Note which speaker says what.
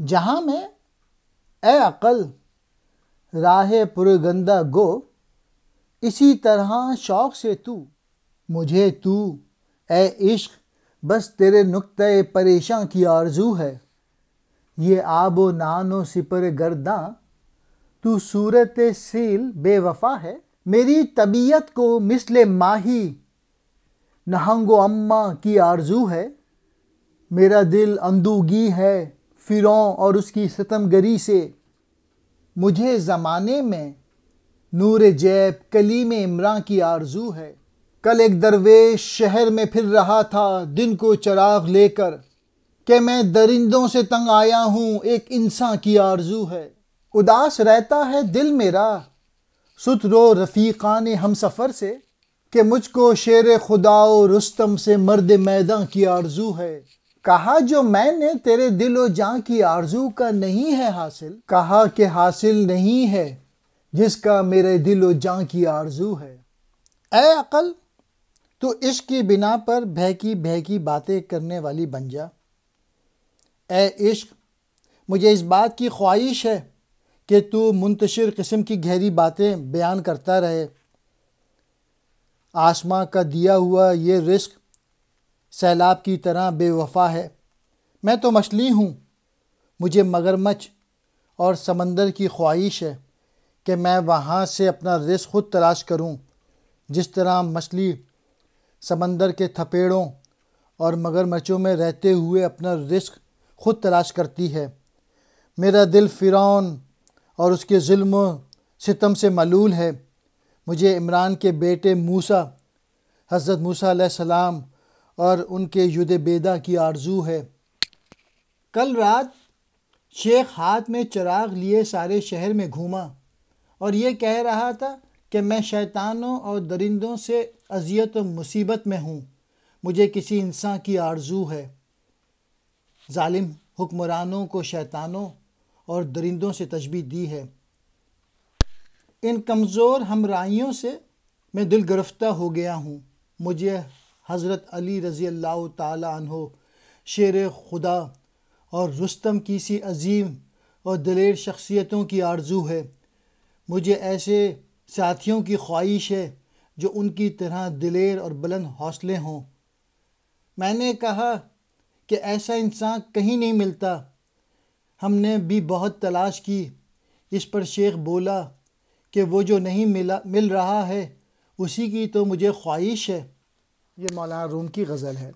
Speaker 1: जहाँ मैं ए अकल राह पुरगंदा गो इसी तरह शौक से तू मुझे तू ए इश्क बस तेरे नुक्ते परेशान की आरजू है ये आबो नानो सिपर गर्दा तू सूरत सील बेवफा है मेरी तबीयत को मिसल माही नहंगो अम्मा की आरजू है मेरा दिल अंदूगी है फिरों और उसकी गरी से मुझे ज़माने में नूर जैब कलीम इमरान की आरजू है कल एक दरवेश शहर में फिर रहा था दिन को चराग लेकर कि मैं दरिंदों से तंग आया हूँ एक इंसान की आरजू है उदास रहता है दिल मेरा सुतरो रफ़ीक़ान हम सफ़र से कि मुझको शेर खुदा रस्तम से मर्द मैदा की आरजू है कहा जो मैंने तेरे दिल और की आरजू का नहीं है हासिल कहा कि हासिल नहीं है जिसका मेरे दिल और की आरजू है ए अकल तो इश्क की बिना पर बहकी की बातें करने वाली बन जा ए इश्क मुझे इस बात की ख्वाहिश है कि तू मुंतशिर किस्म की गहरी बातें बयान करता रहे आसमां का दिया हुआ ये रिस्क सैलाब की तरह बेवफा है मैं तो मछली हूँ मुझे मगरमच्छ और समंदर की ख्वाहिश है कि मैं वहाँ से अपना रिस खुद तलाश करूँ जिस तरह मछली समंदर के थपेड़ों और मगरमच्छों में रहते हुए अपना रिस्क खुद तलाश करती है मेरा दिल फ़िरौन और उसके जुल्म सितम से मलूल है मुझे इमरान के बेटे मूसा हज़रत मूसा सलाम और उनके युद्ध बेदा की आरजू है कल रात शेख हाथ में चराग लिए सारे शहर में घूमा और ये कह रहा था कि मैं शैतानों और दरिंदों से अजियत और मुसीबत में हूँ मुझे किसी इंसान की आरजू है जालिम हुक्मरानों को शैतानों और दरिंदों से तजबी दी है इन कमज़ोर हमराइयों से मैं दिल गिरफ्तार हो गया हूँ मुझे हज़रत अली रज़ी अल्लाह तहो शेर खुदा और रुस्तम की सी अजीम और दलेर शख्सियतों की आरजू है मुझे ऐसे साथियों की ख्वाहिश है जो उनकी तरह दिलेर और बुलंद हौसले हों मैंने कहा कि ऐसा इंसान कहीं नहीं मिलता हमने भी बहुत तलाश की इस पर शेख बोला कि वो जो नहीं मिला मिल रहा है उसी की तो मुझे ख्वाहिश है ये मौलाना रूम की गज़ल है